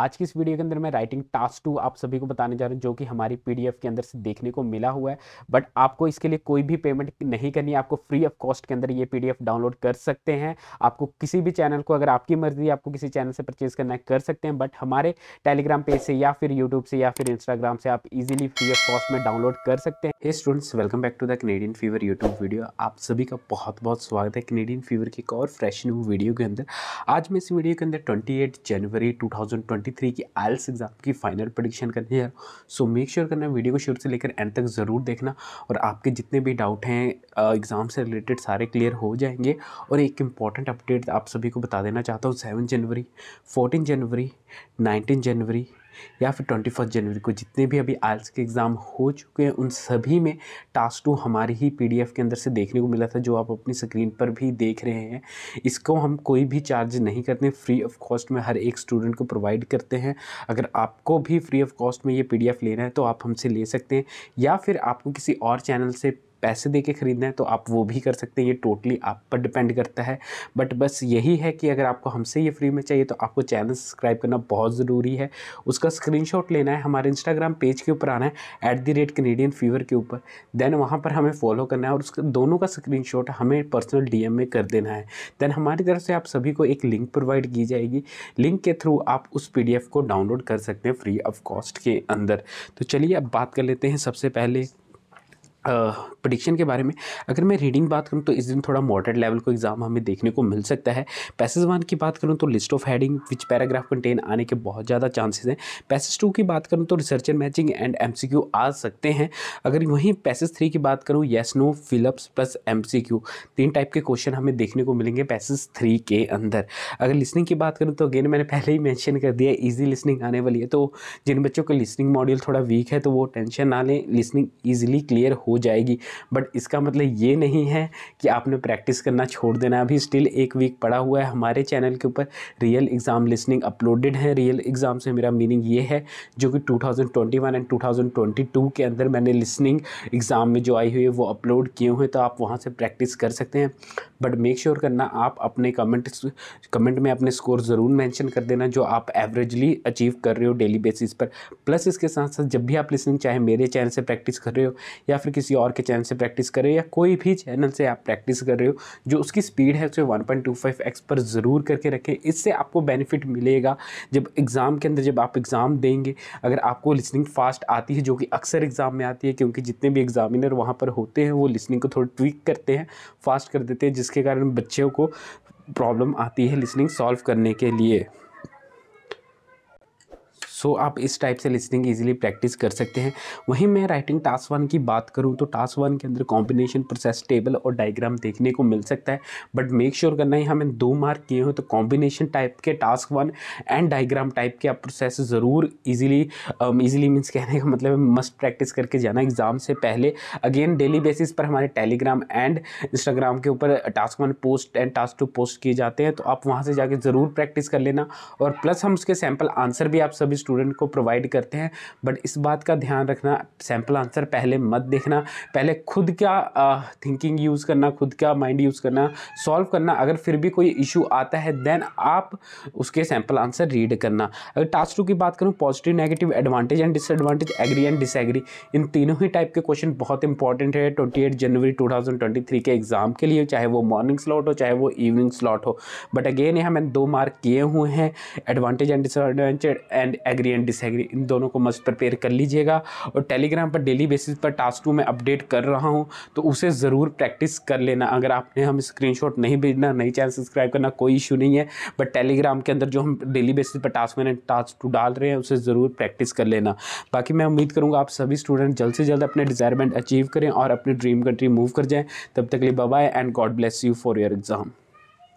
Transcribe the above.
आज की इस वीडियो के अंदर मैं राइटिंग टास्क टू आप सभी को बताने जा रहा हूँ जो कि हमारी पी के अंदर से देखने को मिला हुआ है बट आपको इसके लिए कोई भी पेमेंट नहीं करनी आपको फ्री ऑफ कॉस्ट के अंदर ये पी डाउनलोड कर सकते हैं आपको किसी भी चैनल को अगर आपकी मर्जी आपको किसी चैनल से परचेज करना है कर सकते हैं बट हमारे टेलीग्राम पेज से या फिर यूट्यूब से या फिर इंस्टाग्राम से आप इजिली फ्री ऑफ कॉस्ट में डाउनलोड कर सकते हैं students welcome back to the Canadian fever YouTube video आप सभी का बहुत बहुत स्वागत है कनेडियन फीवर की एक और फ्रेश न्यू वीडियो के अंदर आज मैं इस वीडियो के अंदर ट्वेंटी जनवरी टू 2023 की आयल्स एग्जाम की फाइनल प्रडिक्शन करनी है सो मेक श्योर करना वीडियो को शुरू से लेकर एंड तक ज़रूर देखना और आपके जितने भी डाउट हैं एग्ज़ाम से रिलेटेड सारे क्लियर हो जाएंगे और एक इंपॉर्टेंट अपडेट आप सभी को बता देना चाहता हूँ सेवन जनवरी फोर्टीन जनवरी नाइनटीन जनवरी या फिर ट्वेंटी फर्स्ट जनवरी को जितने भी अभी आयल्स के एग्ज़ाम हो चुके हैं उन सभी में टास्क टू हमारे ही पीडीएफ के अंदर से देखने को मिला था जो आप अपनी स्क्रीन पर भी देख रहे हैं इसको हम कोई भी चार्ज नहीं करते फ्री ऑफ कॉस्ट में हर एक स्टूडेंट को प्रोवाइड करते हैं अगर आपको भी फ्री ऑफ कॉस्ट में ये पी लेना है तो आप हमसे ले सकते हैं या फिर आपको किसी और चैनल से पैसे दे के ख़रीदना है तो आप वो भी कर सकते हैं ये टोटली आप पर डिपेंड करता है बट बस यही है कि अगर आपको हमसे ये फ्री में चाहिए तो आपको चैनल सब्सक्राइब करना बहुत ज़रूरी है उसका स्क्रीन लेना है हमारे इंस्टाग्राम पेज के ऊपर आना है एट दी रेट फीवर के ऊपर देन वहाँ पर हमें फॉलो करना है और उसका दोनों का स्क्रीन हमें पर्सनल डी में कर देना है देन हमारी तरफ से आप सभी को एक लिंक प्रोवाइड की जाएगी लिंक के थ्रू आप उस पी को डाउनलोड कर सकते हैं फ्री ऑफ कॉस्ट के अंदर तो चलिए अब बात कर लेते हैं सबसे पहले प्रडिक्शन के बारे में अगर मैं रीडिंग बात करूं तो इस दिन थोड़ा मॉडरेट लेवल को एग्जाम हमें देखने को मिल सकता है पैसेज वन की बात करूं तो list of heading which paragraph contain आने के बहुत ज़्यादा चांसेस हैं पैसेज टू की बात करूं तो रिसर्चर मैचिंग एंड एम आ सकते हैं अगर वहीं पैसेज थ्री की बात करूँ yes no fill ups plus M तीन टाइप के क्वेश्चन हमें देखने को मिलेंगे पैसेज थ्री के अंदर अगर लिसनिंग की बात करूँ तो अगेन मैंने पहले ही मैंशन कर दिया ईजी लिसनिंग आने वाली है तो जिन बच्चों का लिसनिंग मॉड्यूल थोड़ा वीक है तो वो टेंशन ना लें लिसनिंग ईजिली क्लियर हो हो जाएगी बट इसका मतलब ये नहीं है कि आपने प्रैक्टिस करना छोड़ देना अभी स्टिल एक वीक पड़ा हुआ है हमारे चैनल के ऊपर रियल एग्ज़ाम लिसनिंग अपलोडेड है रियल एग्ज़ाम से मेरा मीनिंग ये है जो कि 2021 एंड 2022 के अंदर मैंने लिसनिंग एग्ज़ाम में जो आई हुई है वो अपलोड किए हुए तो आप वहाँ से प्रैक्टिस कर सकते हैं बट मेक श्योर करना आप अपने कमेंट कमेंट में अपने स्कोर ज़रूर मैंशन कर देना जो आप एवरेजली अचीव कर रहे हो डेली बेसिस पर प्लस इसके साथ साथ जब भी आप लिसनिंग चाहे मेरे चैनल से प्रैक्टिस कर रहे हो या फिर किसी और के चैनल से प्रैक्टिस कर रहे हो या कोई भी चैनल से आप प्रैक्टिस कर रहे हो जो उसकी स्पीड है उसे 1.25x पर ज़रूर करके रखें इससे आपको बेनिफिट मिलेगा जब एग्ज़ाम के अंदर जब आप एग्ज़ाम देंगे अगर आपको लिसनिंग फास्ट आती है जो कि अक्सर एग्ज़ाम में आती है क्योंकि जितने भी एग्ज़ामिनर वहाँ पर होते हैं वो लिसनिंग को थोड़ा ट्विक करते हैं फास्ट कर देते हैं जिस जिसके कारण बच्चों को प्रॉब्लम आती है लिसनिंग सॉल्व करने के लिए सो आप इस टाइप से लिसनिंग ईजिली प्रैक्टिस कर सकते हैं वहीं मैं राइटिंग टास्क वन की बात करूँ तो टास्क वन के अंदर कॉम्बिनेशन प्रोसेस टेबल और डायग्राम देखने को मिल सकता है बट मेक श्योर करना ही हमें दो मार्क किए हों तो कॉम्बिनेशन टाइप के task one and diagram type के आप प्रोसेस ज़रूर ईजिली ईजिली मीन्स कहने का मतलब मस्ट प्रैक्टिस करके जाना एग्ज़ाम से पहले अगेन डेली बेसिस पर हमारे टेलीग्राम एंड इंस्टाग्राम के ऊपर task one post and task two post किए जाते हैं तो आप वहाँ से जाके ज़रूर प्रैक्टिस कर लेना और प्लस हम उसके सैम्पल आंसर भी आप सभी स्टूडेंट स्टूडेंट को प्रोवाइड करते हैं बट इस बात का ध्यान रखना सैम्पल आंसर पहले मत देखना पहले खुद क्या थिंकिंग यूज़ करना खुद क्या माइंड यूज़ करना सॉल्व करना अगर फिर भी कोई इशू आता है देन आप उसके सैम्पल आंसर रीड करना अगर टास्क टू की बात करूँ positive negative advantage and disadvantage agree and disagree इन तीनों ही टाइप के क्वेश्चन बहुत इंपॉर्टेंट है ट्वेंटी जनवरी टू के एग्ज़ाम के लिए चाहे वो मॉर्निंग स्लॉट हो चाहे वो इवनिंग स्लॉट हो बट अगेन यहाँ मैंने दो मार्क किए हुए हैं advantage and disadvantage and agree agree and disagree इन दोनों को मस्त प्रिपेयर कर लीजिएगा और टेलीग्राम पर डेली बेसिस पर टास्क टू मैं अपडेट कर रहा हूँ तो उसे ज़रूर प्रैक्टिस कर लेना अगर आपने हम स्क्रीन नहीं भेजना नहीं चैनल सब्सक्राइब करना कोई इशू नहीं है बट टेलीग्राम के अंदर जो हम डेली बेसिस पर टास्क मैंने टास्क टू डाल रहे हैं उसे ज़रूर प्रैक्टिस कर लेना बाकी मैं उम्मीद करूँगा आप सभी स्टूडेंट जल्द से जल्द अपने डिजायरमेंट अचीव करें और अपनी ड्रीम कंट्री मूव कर जाएँ तब तक लिए bye and God bless you for your exam